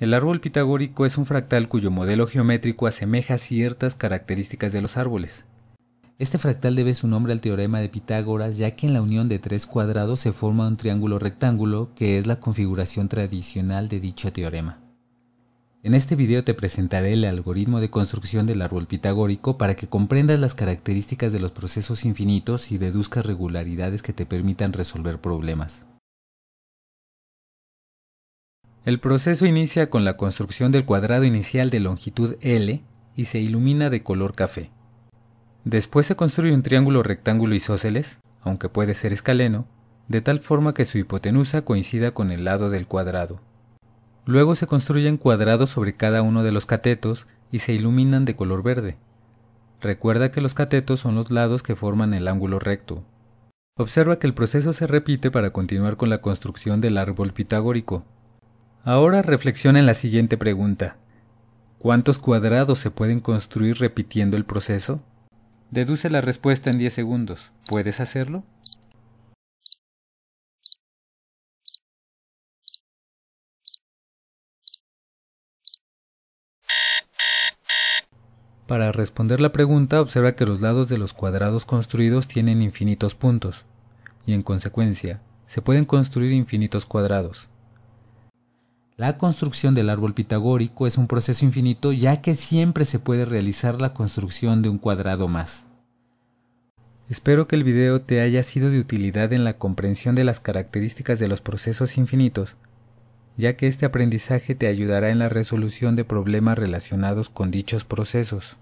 El árbol pitagórico es un fractal cuyo modelo geométrico asemeja ciertas características de los árboles. Este fractal debe su nombre al teorema de Pitágoras ya que en la unión de tres cuadrados se forma un triángulo rectángulo que es la configuración tradicional de dicho teorema. En este video te presentaré el algoritmo de construcción del árbol pitagórico para que comprendas las características de los procesos infinitos y deduzcas regularidades que te permitan resolver problemas. El proceso inicia con la construcción del cuadrado inicial de longitud L y se ilumina de color café. Después se construye un triángulo rectángulo isósceles, aunque puede ser escaleno, de tal forma que su hipotenusa coincida con el lado del cuadrado. Luego se construyen cuadrados sobre cada uno de los catetos y se iluminan de color verde. Recuerda que los catetos son los lados que forman el ángulo recto. Observa que el proceso se repite para continuar con la construcción del árbol pitagórico, Ahora reflexiona en la siguiente pregunta. ¿Cuántos cuadrados se pueden construir repitiendo el proceso? Deduce la respuesta en 10 segundos. ¿Puedes hacerlo? Para responder la pregunta, observa que los lados de los cuadrados construidos tienen infinitos puntos, y en consecuencia, se pueden construir infinitos cuadrados. La construcción del árbol pitagórico es un proceso infinito ya que siempre se puede realizar la construcción de un cuadrado más. Espero que el video te haya sido de utilidad en la comprensión de las características de los procesos infinitos, ya que este aprendizaje te ayudará en la resolución de problemas relacionados con dichos procesos.